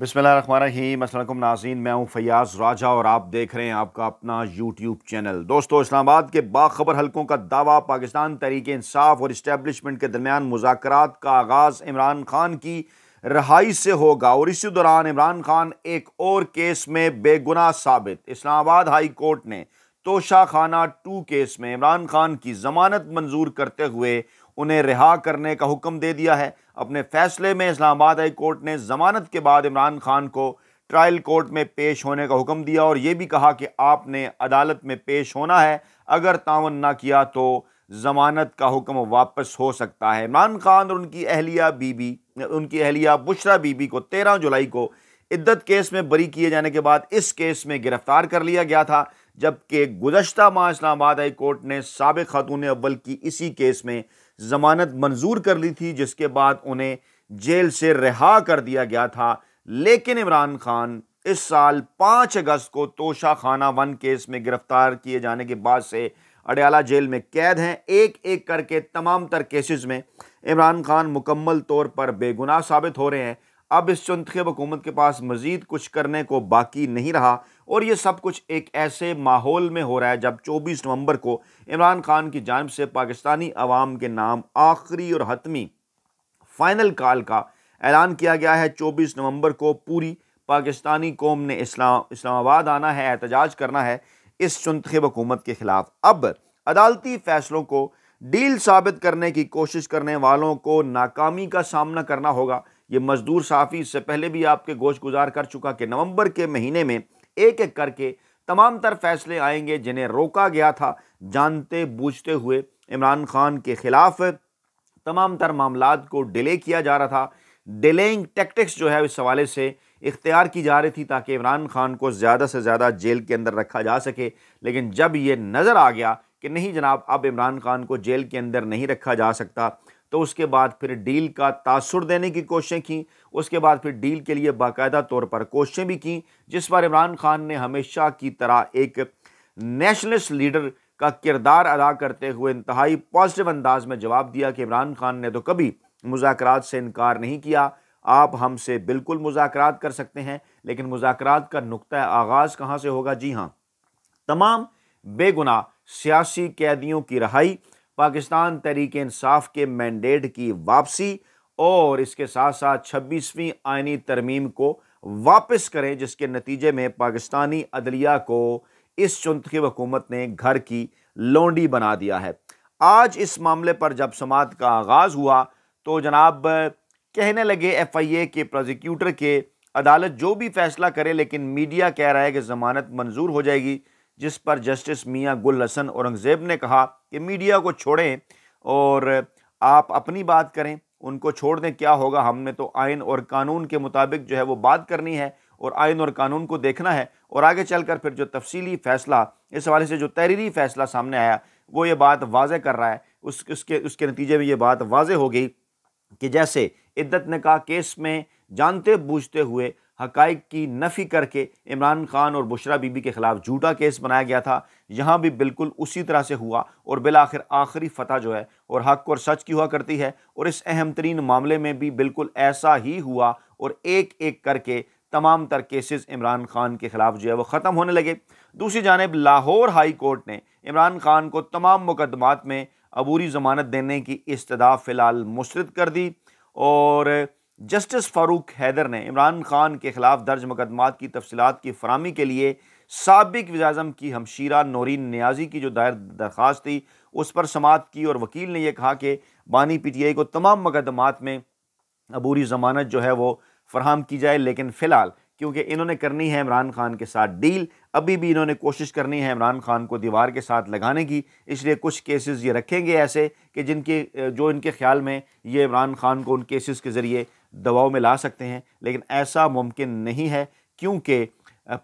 बिसमीम अल्लाम नाजीन मैं हूँ फयाज़ राजा और आप देख रहे हैं आपका अपना यूट्यूब चैनल दोस्तों इस्लामाबाद के बाखबर हलकों का दावा पाकिस्तान तहरीक इंसाफ और इस्टेबलिशमेंट के दरमियान मुजात का आगाज़ इमरान खान की रहाई से होगा और इसी दौरान इमरान खान एक और केस में बेगुनाह साबित इस्लामाबाद हाई कोर्ट ने तोशा खाना टू केस में इमरान खान की जमानत मंजूर करते हुए उन्हें रिहा करने का हुक्म दे दिया है अपने फैसले में इस्लामाबाद हाई कोर्ट ने जमानत के बाद इमरान खान को ट्रायल कोर्ट में पेश होने का हुक्म दिया और ये भी कहा कि आपने अदालत में पेश होना है अगर तावन ना किया तो ज़मानत का हुक्म वापस हो सकता है इमरान खान और उनकी अहलिया बीबी उनकी अहलिया बुशरा बीबी को तेरह जुलाई को इद्दत केस में बरी किए जाने के बाद इस केस में गिरफ्तार कर लिया गया था जबकि गुजशत माह इस्लामाबाद हाई कोर्ट ने सबक खातून अव्वल की इसी केस में ज़मानत मंजूर कर ली थी जिसके बाद उन्हें जेल से रिहा कर दिया गया था लेकिन इमरान खान इस साल पाँच अगस्त को तोशा खाना वन केस में गिरफ्तार किए जाने के बाद से अडयाला जेल में कैद हैं एक एक करके तमाम तर केसेस में इमरान खान मुकम्मल तौर पर बेगुनाह साबित हो रहे हैं अब इस चुनतब हुकूमत के पास मज़ीद कुछ करने को बाकी नहीं रहा और ये सब कुछ एक ऐसे माहौल में हो रहा है जब 24 नवंबर को इमरान खान की जानब से पाकिस्तानी अवाम के नाम आखिरी और हतमी फ़ाइनल काल का ऐलान किया गया है 24 नवंबर को पूरी पाकिस्तानी कौम ने इस्लाम इस्लामाबाद आना है एहतजाज करना है इस चुनतब हुकूमत के ख़िलाफ़ अब अदालती फ़ैसलों को डील साबित करने की कोशिश करने वालों को नाकामी का सामना करना होगा ये मजदूर साफ़ी इससे पहले भी आपके गोश गुजार कर चुका कि नवंबर के महीने में एक एक करके तमाम तर फैसले आएंगे जिन्हें रोका गया था जानते बूझते हुए इमरान खान के ख़िलाफ़ तमाम तर मामला को डिले किया जा रहा था डिलेइंग टेक्टिक्स जो है इस हवाले से इख्तियार की जा रही थी ताकि इमरान खान को ज़्यादा से ज़्यादा जेल के अंदर रखा जा सके लेकिन जब ये नज़र आ गया कि नहीं जनाब अब इमरान खान को जेल के अंदर नहीं रखा जा सकता तो उसके बाद फिर डील का तासुर देने की कोशिशें की उसके बाद फिर डील के लिए बाकायदा तौर पर कोशिशें भी की जिस पर इमरान खान ने हमेशा की तरह एक नेशनलिस्ट लीडर का किरदार अदा करते हुए इंतहाई पॉजिटिव अंदाज में जवाब दिया कि इमरान खान ने तो कभी मुजाकर से इनकार नहीं किया आप हमसे बिल्कुल मुजाकर कर सकते हैं लेकिन मुजाकर का नुकतः आगाज़ कहाँ से होगा जी हाँ तमाम बेगुना सियासी कैदियों की रहाई पाकिस्तान तहरीक इंसाफ के मैंडेट की वापसी और इसके साथ साथ छब्बीसवीं आइनी तरमीम को वापस करें जिसके नतीजे में पाकिस्तानी अदलिया को इस चुनतकी हुकूमत ने घर की लोंडी बना दिया है आज इस मामले पर जब समात का आगाज़ हुआ तो जनाब कहने लगे एफ आई ए के प्रोजिक्यूटर के अदालत जो भी फैसला करे लेकिन मीडिया कह रहा है कि ज़मानत मंजूर हो जाएगी जिस पर जस्टिस मियाँ गुल हसन औरंगज़ेब ने कहा कि मीडिया को छोड़ें और आप अपनी बात करें उनको छोड़ दें क्या होगा हमने तो आयन और कानून के मुताबिक जो है वो बात करनी है और आयन और कानून को देखना है और आगे चल कर फिर जो तफसीली फ़ैसला इस हवाले से जो तहरीरी फ़ैसला सामने आया वो ये बात वाजह कर रहा है उस उसके उसके नतीजे में ये बात वाजह हो गई कि जैसे इद्दत ने कहा केस में जानते बूझते हुए हकाइक की नफ़ी करके इमरान खान और बुशरा बीबी के ख़िलाफ़ झूठा केस बनाया गया था यहाँ भी बिल्कुल उसी तरह से हुआ और बिल आखिर आखिरी फतह जो है और हक और सच की हुआ करती है और इस अहम तरीन मामले में भी बिल्कुल ऐसा ही हुआ और एक एक करके तमाम तर केसेस इमरान खान के ख़िलाफ़ जो है वो ख़त्म होने लगे दूसरी जानब लाहौर हाई कोर्ट ने इमरान खान को तमाम मुकदमात में अबूरी ज़मानत देने की इस्तः फ़िलहाल मुस्रद कर दी और जस्टिस फ़ारूक हैदर ने इमरान खान के खिलाफ दर्ज मुकदमात की तफसीत की फरहमी के लिए सबक वजाजम की हमशीरा नौरीन न्याजी की जो दायर दरख्वास्त थी उस पर समात की और वकील ने यह कहा कि बानी पी टी आई को तमाम मुकदमात में अबूरी ज़मानत जो है वो फरहम की जाए लेकिन फ़िलहाल क्योंकि इन्होंने करनी है इमरान खान के साथ डील अभी भी इन्होंने कोशिश करनी है इमरान खान को दीवार के साथ लगाने की इसलिए कुछ केसेस ये रखेंगे ऐसे कि जिनके जो इनके ख्याल में ये इमरान खान को उन केसेस के ज़रिए दबाव में ला सकते हैं लेकिन ऐसा मुमकिन नहीं है क्योंकि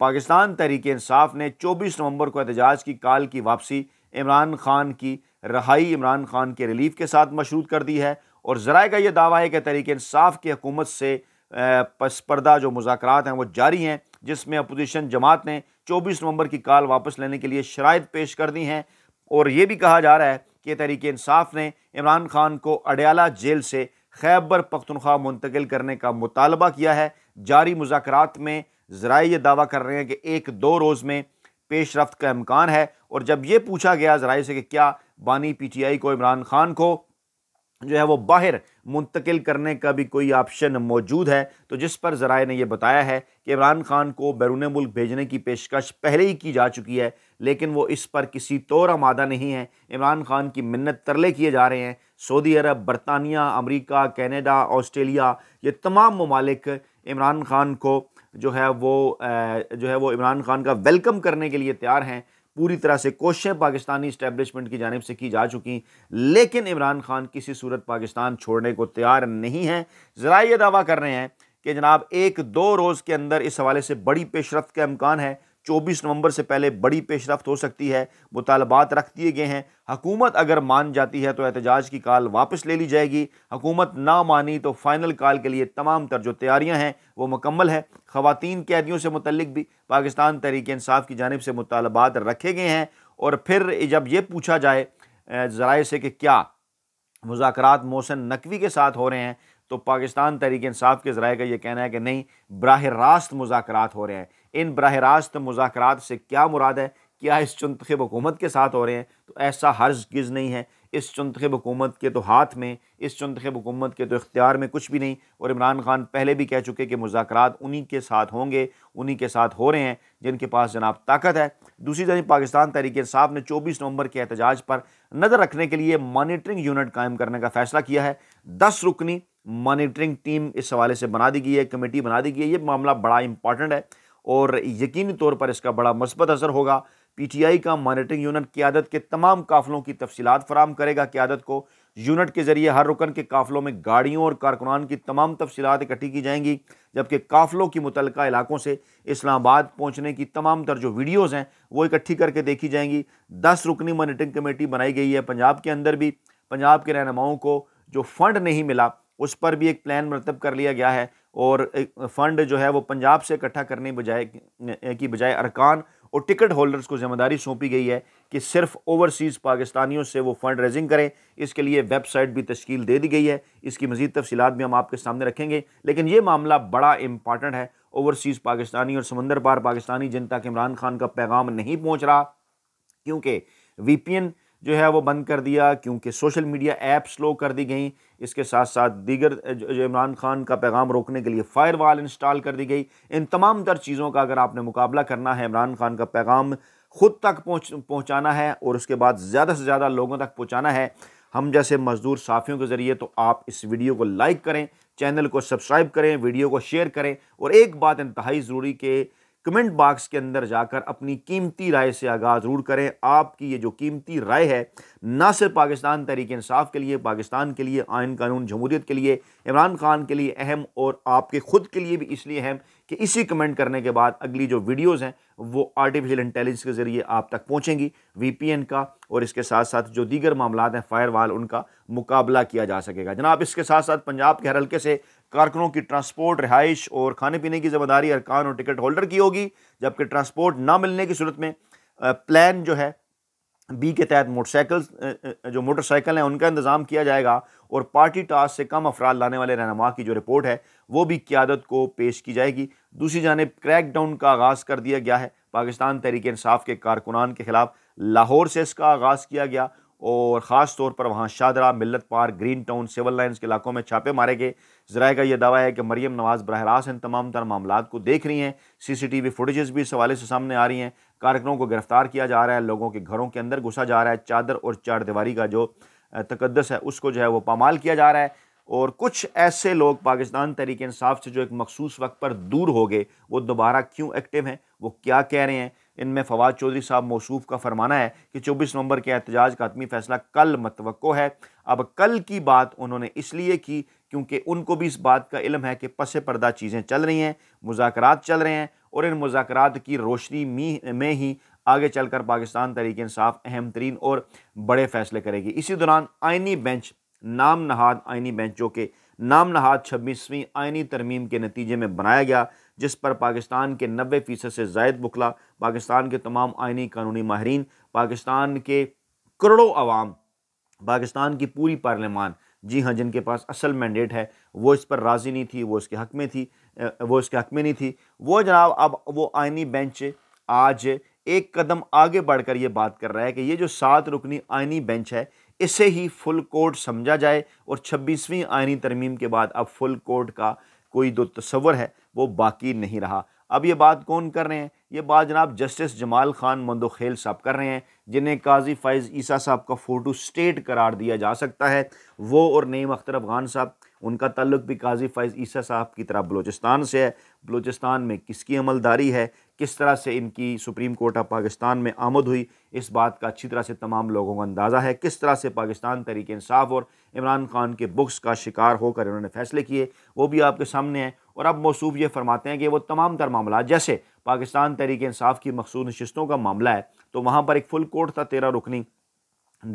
पाकिस्तान तहरीक इंसाफ ने 24 नवंबर को एहतजाज की काल की वापसी इमरान खान की रहाई इमरान खान के रिलीफ के साथ मशरूत कर दी है और ज़रा का यह दावा है कि तहरीक इंसाफ की हकूमत से पसपर्दा जो मुजाकर हैं वो जारी हैं जिसमें अपोजिशन जमात ने 24 नवंबर की काल वापस लेने के लिए शराय पेश कर दी हैं और ये भी कहा जा रहा है कि तहरीक इंसाफ ने इमरान खान को अडयाला जेल से खैबर पख्तनख्वा मुंतकिल करने का मुतालबा किया है जारी मुजात में ज़रा ये दावा कर रहे हैं कि एक दो रोज़ में पेश रफ्त का अम्कान है और जब ये पूछा गया ज़रा से कि क्या बानी पी टी आई को इमरान खान को जो है वो बाहर मुंतकिल करने का भी कोई ऑप्शन मौजूद है तो जिस पर ज़रा ने यह बताया है कि इमरान खान को बैरून मुल्क भेजने की पेशकश पहले ही की जा चुकी है लेकिन वो इस पर किसी तौर आमादा नहीं है इमरान खान की मन्नत तरले किए जा रहे हैं सऊदी अरब बरतानिया अमरीका कैनेडा ऑस्ट्रेलिया ये तमाम ममालिक इमरान खान को जो है वो जो है वो इमरान खान का वेलकम करने के लिए तैयार हैं पूरी तरह से कोशिशें पाकिस्तानी इस्टेबलिशमेंट की जानब से की जा चुकी लेकिन इमरान खान किसी सूरत पाकिस्तान छोड़ने को तैयार नहीं है ज़रा ये दावा कर रहे हैं कि जनाब एक दो रोज़ के अंदर इस हवाले से बड़ी पेशरफ का अम्कान है 24 नवंबर से पहले बड़ी पेशरफ हो सकती है मुतालबात रख दिए गए हैं हकूमत अगर मान जाती है तो एहतजाज की कॉल वापस ले ली जाएगी हकूमत ना मानी तो फाइनल कॉल के लिए तमाम तर जो तैयारियाँ हैं वो मुकम्मल है ख़वान कैदियों से मुतलिक भी पाकिस्तान तहरीक इंसाफ की जानब से मुतालबात रखे गए हैं और फिर जब ये पूछा जाए ज़राए से कि क्या मुजाकर मोहसन नकवी के साथ हो रहे हैं तो पाकिस्तान तहरीक इसाफ़ के ज़राए का यह कहना है कि नहीं बरह रास्त मुजाकर हो रहे हैं इन बरह रास्त मुजाकर से क्या मुराद है क्या इस चुनतखब हुकूमत के साथ हो रहे हैं तो ऐसा हर्ज गिज़ नहीं है इस चुनतखब हुकूमत के तो हाथ में इस चुनतखब हुकूमत के तो इख्तियार में कुछ भी नहीं और इमरान खान पहले भी कह चुके कि मुजाकर उन्हीं के साथ होंगे उन्हीं के साथ हो रहे हैं जिनके पास जनाब ताकत है दूसरी जानी पाकिस्तान तहरीक साहब ने चौबीस नवंबर के एहतजाज पर नज़र रखने के लिए मॉनिटरिंग यूनिट कायम करने का फैसला किया है दस रुकनी मॉनिटरिंग टीम इस हवाले से बना दी गई है कमेटी बना दी गई है ये मामला बड़ा इंपॉर्टेंट है और यकीनी तौर पर इसका बड़ा मस्बत असर होगा पी टी आई का मॉनिटरिंग यूनिट क्यादत के तमाम काफिलों की तफसीत फराम करेगा क्यादत को यूनिट के जरिए हर रुकन के काफिलों में गाड़ियों और कारकुनान की तमाम तफसीत इकट्ठी की जाएंगी जबकि काफिलों की मुतल इलाकों से इस्लामाबाद पहुँचने की तमाम तर जो वीडियोज़ हैं वो इकट्ठी करके देखी जाएंगी दस रुकनी मॉनिटरिंग कमेटी बनाई गई है पंजाब के अंदर भी पंजाब के रहनुमाओं को जो फ़ंड नहीं मिला उस पर भी एक प्लान मरतब कर लिया गया है और फ़ंड जो है वो पंजाब से इकट्ठा करने बजाय की बजाय अरकान और टिकट होल्डर्स को जिम्मेदारी सौंपी गई है कि सिर्फ ओवरसीज़ पाकिस्तानियों से वो फंड रेजिंग करें इसके लिए वेबसाइट भी तश्कील दे दी गई है इसकी मज़ीद तफसीत भी हम आपके सामने रखेंगे लेकिन ये मामला बड़ा इंपॉर्टेंट है ओवरसीज़ पाकिस्तानी और समंदर पार पाकिस्तानी जिन तक इमरान खान का पैगाम नहीं पहुँच रहा क्योंकि वी पी एन जो है वो बंद कर दिया क्योंकि सोशल मीडिया ऐप्स स्लो कर दी गई इसके साथ साथ दीगर जो इमरान खान का पैगाम रोकने के लिए फायर वाल इंस्टॉल कर दी गई इन तमाम तर चीज़ों का अगर आपने मुकाबला करना है इमरान खान का पैगाम ख़ुद तक पहुँच पहुँचाना है और उसके बाद ज़्यादा से ज़्यादा लोगों तक पहुँचाना है हम जैसे मज़दूर साफ़ियों के ज़रिए तो आप इस वीडियो को लाइक करें चैनल को सब्सक्राइब करें वीडियो को शेयर करें और एक बात इंतहाई ज़रूरी के कमेंट बॉक्स के अंदर जाकर अपनी कीमती राय से आगाह ज़रूर करें आपकी ये जो कीमती राय है ना सिर्फ पाकिस्तान तहरीक इंसाफ के लिए पाकिस्तान के लिए आयन कानून जमहूरीत के लिए इमरान खान के लिए अहम और आपके खुद के लिए भी इसलिए अहम कि इसी कमेंट करने के बाद अगली जो वीडियोज़ हैं वो आर्टिफिशियल इंटेलिजेंस के ज़रिए आप तक पी एन का और इसके साथ साथ जो दीगर मामला हैं वाल उनका मुकाबला किया जा सकेगा जनाब इसके साथ साथ पंजाब के हर हल्के से कारकुनों की ट्रांसपोर्ट रहाइश और खाने पीने की जिम्मेदारी अरकान और टिकट होल्डर की होगी जबकि ट्रांसपोर्ट ना मिलने की सूरत में प्लान जो है बी के तहत मोटरसाइकिल जो मोटरसाइकिल हैं उनका इंतज़ाम किया जाएगा और पार्टी टास्क से कम अफराद लाने वाले रहनमा की जो रिपोर्ट है वो भी क्यादत को पेश की जाएगी दूसरी जानब क्रैकडाउन का आगाज़ कर दिया गया है पाकिस्तान तहरीक इंसाफ के कारकुनान के खिलाफ लाहौर से इसका आगाज़ किया गया और ख़ास तौर पर वहाँ Shahdara Millat Park Green Town Civil Lines के इलाकों में छापे मारे गए जराए का यह दावा है कि मरीम नवाज़ बरह रास्त इन तमाम तर मामला को देख रही हैं सीसीटीवी फुटेजेस भी इस हवाले से सामने आ रही हैं कारकनों को गिरफ्तार किया जा रहा है लोगों के घरों के अंदर घुसा जा रहा है चादर और चार दीवारी का जो तकदस है उसको जो है वो पामाल किया जा रहा है और कुछ ऐसे लोग पाकिस्तान तरीकानसाफ़ इंसाफ से जो एक मखसूस वक्त पर दूर हो गए वो दोबारा क्यों एक्टिव हैं वो क्या कह रहे हैं इनमें फवाद चौधरी साहब मौसूफ का फरमाना है कि 24 नवंबर के एहतजाज का आत्मी फैसला कल मतवक़ो है अब कल की बात उन्होंने इसलिए की क्योंकि उनको भी इस बात का इलम है कि पस पर्दा चीज़ें चल रही हैं मुजाकर चल रहे हैं और इन मुजाकर की रोशनी में ही आगे चलकर पाकिस्तान तरीके इंसाफ अहम तरीन और बड़े फैसले करेगी इसी दौरान आइनी बेंच नाम नहाद आइनी बेंच जो कि नाम नहाद छब्बीसवीं आइनी तरमीम के नतीजे में बनाया गया जिस पर पाकिस्तान के नबे फ़ीसद से जायद बुखला पाकिस्तान के तमाम आइनी कानूनी माहरीन पाकिस्तान के करोड़ों आवाम पाकिस्तान की पूरी पार्लियामान जी हाँ जिनके पास असल मैंडेट है वो इस पर राज़ी नहीं थी वो इसके हक में थी वो इसके हक में नहीं थी वो जनाब अब वो आइनी बेंच आज एक कदम आगे बढ़कर ये बात कर रहा है कि ये जो सात रुकनी आइनी बेंच है इसे ही फुल कोर्ट समझा जाए और छब्बीसवीं आयनी तरमीम के बाद अब फुल कोर्ट का कोई जो तस्वर है वो बाकी नहीं रहा अब ये बात कौन कर रहे हैं ये बात जनाब जस्टिस जमाल खान मंदोखेल साहब कर रहे हैं जिन्हें काजी फ़ैज़ ईसा साहब का फ़ोटो स्टेट करार दिया जा सकता है वो और नईम अख्तर अफगान साहब उनका तल्लुक भी काजी फ़ैज़ ईसा साहब की तरफ बलोचिस्तान से है बलूचिस्तान में किसकी अमलदारी है किस तरह से इनकी सुप्रीम कोर्ट ऑफ पाकिस्तान में आमद हुई इस बात का अच्छी तरह से तमाम लोगों का अंदाज़ा है किस तरह से पाकिस्तान तरीके इंसाफ और इमरान खान के बुक्स का शिकार होकर इन्होंने फैसले किए वो भी आपके सामने हैं और अब मौसू ये फरमाते हैं कि वो तमाम तर मामला जैसे पाकिस्तान तरीके इंसाफ की मखसूद नशस्तों का मामला है तो वहाँ पर एक फुल कोर्ट था तेरह रुकनी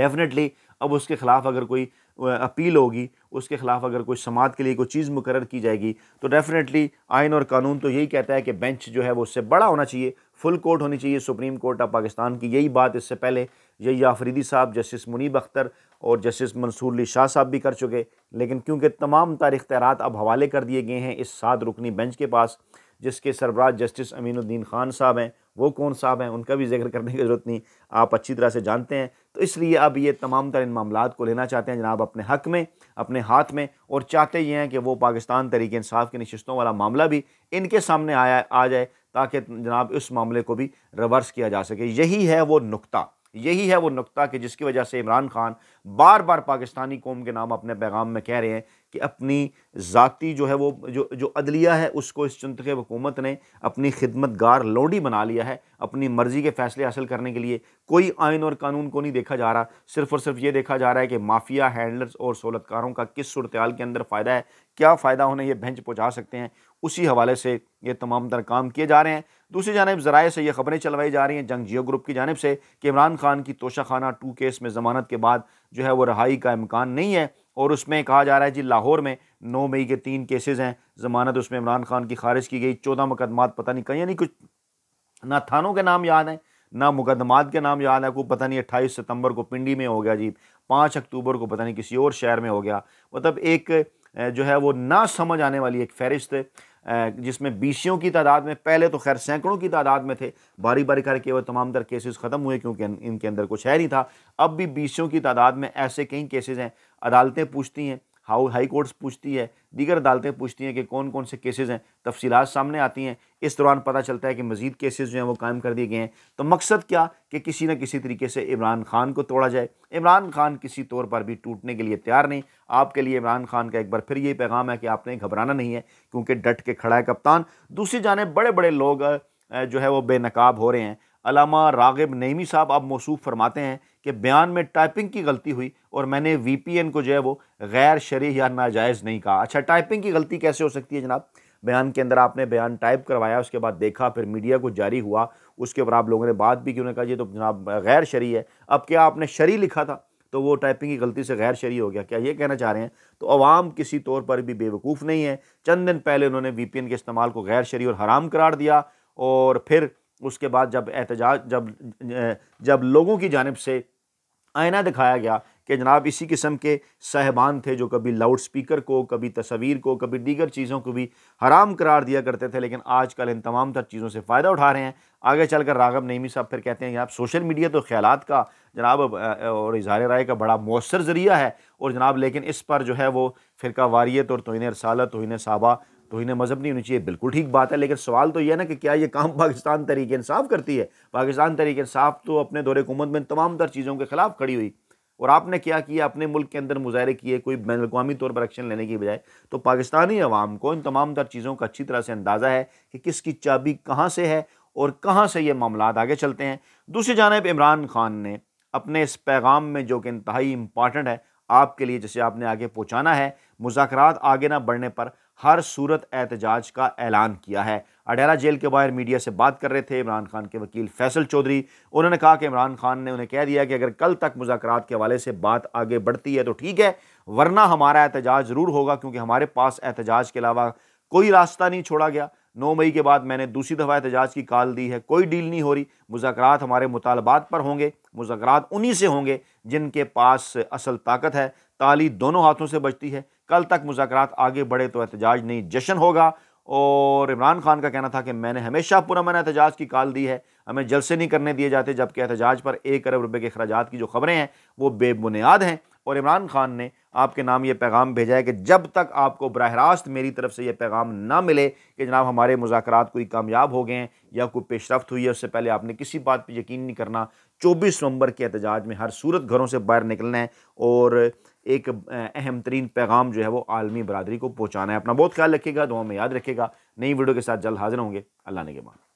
डेफिनेटली अब उसके ख़िलाफ़ अगर कोई अपील होगी उसके ख़िलाफ़ अगर कोई समाज के लिए कोई चीज़ मुकर की जाएगी तो डेफ़िनेटली आयन और कानून तो यही कहता है कि बेंच जो है वो उससे बड़ा होना चाहिए फुल कोर्ट होनी चाहिए सुप्रीम कोर्ट ऑफ पाकिस्तान की यही बात इससे पहले यही आफरीदी साहब जस्टिस मुनीब अख्तर और जस्टिस मंसूर अली शाह साहब भी कर चुके लेकिन क्योंकि तमाम तारीख तैरात अब हवाले कर दिए गए हैं इस सात रुकनी बेंच के पास जिसके सरबराज जस्टिस अमीनुद्दीन खान साहब हैं वो कौन साहब हैं उनका भी जिक्र करने की ज़रूरत नहीं आप अच्छी तरह से जानते हैं तो इसलिए अब ये तमाम तर इन मामला को लेना चाहते हैं जनाब अपने हक में अपने हाथ में और चाहते ये हैं कि वो पाकिस्तान तरीके इंसाफ की नशस्तों वाला मामला भी इनके सामने आया आ जाए ताकि जनाब इस मामले को भी रिवर्स किया जा सके यही है वो नुकता यही है वो नुकता कि जिसकी वजह से इमरान खान बार बार पाकिस्तानी कौम के नाम अपने पैगाम में कह रहे हैं कि अपनी ज़ाती जो है वो जो जो अदलिया है उसको इस चंद के हुकूमत ने अपनी खिदमत गार लोडी बना लिया है अपनी मर्ज़ी के फ़ैसले हासिल करने के लिए कोई आयन और कानून को नहीं देखा जा रहा सिर्फ और सिर्फ ये देखा जा रहा है कि माफिया हैंडलर्स और सहूलतकारों का किस सूरत के अंदर फ़ायदा है क्या फ़ायदा उन्हें ये बेंच पहुँचा सकते हैं उसी हवाले से ये तमाम तर काम किए जा रहे हैं दूसरी जानब ज़राए से ये खबरें चलवाई जा रही हैं जंग जियो ग्रुप की जानब से कि इमरान खान की तोशा खाना टू केस में ज़मानत के बाद जो है वो रहाई का इम्कान नहीं है और उसमें कहा जा रहा है जी लाहौर में नौ मई के तीन केसेज़ हैं ज़मानत उसमें इमरान खान की खारिज की गई चौदह मुकदमात पता नहीं कहीं नहीं कुछ ना थानों के नाम याद हैं ना मुकदमात के नाम याद है को पता नहीं अट्ठाईस सितंबर को पिंडी में हो गया जी पाँच अक्टूबर को पता नहीं किसी और शहर में हो गया मतलब एक जो है वो ना समझ आने वाली एक फहरिस्त जिसमें बीसियों की तादाद में पहले तो खैर सैकड़ों की तादाद में थे बारी बारी करके वह तमाम तर केसेस ख़त्म हुए क्योंकि इनके अंदर कुछ है नहीं था अब भी बीसियों की तादाद में ऐसे कई केसेज हैं अदालतें पूछती हैं हाउ हाई कोर्ट्स पूछती है दीगर अदालतें पूछती हैं कि कौन कौन से केसेज़ हैं तफसी सामने आती हैं इस दौरान पता चलता है कि मज़ीद केसेज़ जो हैं वो कायम कर दिए गए हैं तो मकसद क्या कि किसी न किसी तरीके से इमरान खान को तोड़ा जाए इमरान खान किसी तौर पर भी टूटने के लिए तैयार नहीं आपके लिए इमरान खान का एक बार फिर ये पैगाम है कि आपने घबराना नहीं है क्योंकि डट के खड़ा है कप्तान दूसरी जाने बड़े बड़े लोग जो है वो बेनकाब हो रहे हैं अलामा रागिब नईमी साहब अब मौसू फरमाते हैं कि बयान में टाइपिंग की गलती हुई और मैंने वीपीएन को जो है वो गैर शरी या नाजायज़ नहीं कहा अच्छा टाइपिंग की गलती कैसे हो सकती है जनाब बयान के अंदर आपने बयान टाइप करवाया उसके बाद देखा फिर मीडिया को जारी हुआ उसके ऊपर आप लोगों ने बात भी की उन्होंने कहा जी तो जनाब गैर शरी है अब क्या आपने शरी लिखा था तो वो टाइपिंग की गलती से गैर शरी हो गया क्या ये कहना चाह रहे हैं तो अवाम किसी तौर पर भी बेवकूफ़ नहीं है चंद दिन पहले उन्होंने वी के इस्तेमाल को गैर शरी और हराम करार दिया और फिर उसके बाद जब एहतजाज जब जब लोगों की जानब से आईना दिखाया गया कि जनाब इसी किस्म के साहबान थे जो कभी लाउड स्पीकर को कभी तस्वीर को कभी दीगर चीज़ों को भी हराम करार दिया करते थे लेकिन आजकल इन तमाम तर चीज़ों से फ़ायदा उठा रहे हैं आगे चल कर रागब नईमी साहब फिर कहते हैं जनाब सोशल मीडिया तो ख्याल का जनाब और इजहार राय का बड़ा मौसर ज़रिया है और जनाब लेकिन इस पर जो है वो फ़िरका वारियत और तोहन रसालत तोहन साबा तो इन्हें मज़हब नहीं होनी चाहिए बिल्कुल ठीक बात है लेकिन सवाल तो यह ना कि क्या ये काम पाकिस्तान तरीके इंसाफ करती है पाकिस्तान तरीके इंसाफ तो अपने दौरे हुकूमत में तमाम तर चीज़ों के खिलाफ खड़ी हुई और आपने क्या किया अपने मुल्क के अंदर मुजाहरे किए कोई बैन अवी तौर पर एक्शन लेने की बजाय तो पाकिस्तानी अवाम को इन तमाम तर चीज़ों का अच्छी तरह से अंदाज़ा है कि किसकी चाबी कहाँ से है और कहाँ से ये मामला आगे चलते हैं दूसरी जानब इमरान खान ने अपने इस पैगाम में जो कि इंतहाई इम्पॉर्टेंट है आपके लिए जैसे आपने आगे पहुँचाना है मुजाकर आगे ना बढ़ने पर हर सूरत एहतजाज का ऐलान किया है अडेरा जेल के बाहर मीडिया से बात कर रहे थे इमरान खान के वकील फैसल चौधरी उन्होंने कहा कि इमरान खान ने उन्हें कह दिया कि अगर कल तक मुजाकर के हवाले से बात आगे बढ़ती है तो ठीक है वरना हमारा एहतजाज ज़रूर होगा क्योंकि हमारे पास एहतजाज के अलावा कोई रास्ता नहीं छोड़ा गया नौ मई के बाद मैंने दूसरी दफ़ा एहतजाज की कॉल दी है कोई डील नहीं हो रही मुजाकर हमारे मुतालबात पर होंगे मुजाकर उन्हीं से होंगे जिनके पास असल ताकत है ताली दोनों हाथों से बचती है कल तक मुजाकर आगे बढ़े तो एहतजाज नहीं जश्न होगा और इमरान खान का कहना था कि मैंने हमेशा पुरमन एहतजाज की काल दी है हमें जलसे नहीं करने दिए जाते जबकि एहतजाज पर एक अरब रुपये के अखराज की जो खबरें हैं वो बेबुनियाद हैं और इमरान खान ने आपके नाम ये पैगाम भेजा है कि जब तक आपको बरह रास्त मेरी तरफ से ये पैगाम ना मिले कि जनाब हमारे मुजाकर कोई कामयाब हो गए हैं या कोई पेशरफ हुई है उससे पहले आपने किसी बात पर यकीन नहीं करना चौबीस नवंबर के एहतजाज में हर सूरत घरों से बाहर निकलना है और एक अहम तरीन पैगाम जो है वो आलमी बरदरी को पहुँचाना है अपना बहुत ख्याल रखेगा दुआ में याद रखेगा नई वीडियो के साथ जल्द हाजिर होंगे अल्लाह ने के मान